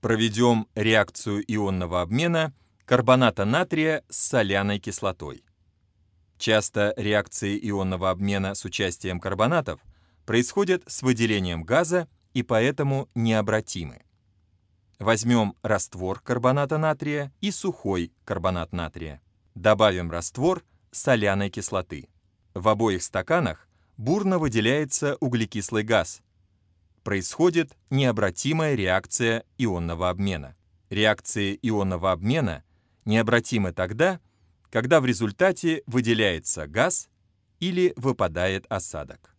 проведем реакцию ионного обмена карбоната натрия с соляной кислотой. Часто реакции ионного обмена с участием карбонатов происходят с выделением газа и поэтому необратимы. Возьмем раствор карбоната натрия и сухой карбонат натрия. Добавим раствор соляной кислоты. В обоих стаканах бурно выделяется углекислый газ – происходит необратимая реакция ионного обмена. Реакция ионного обмена необратима тогда, когда в результате выделяется газ или выпадает осадок.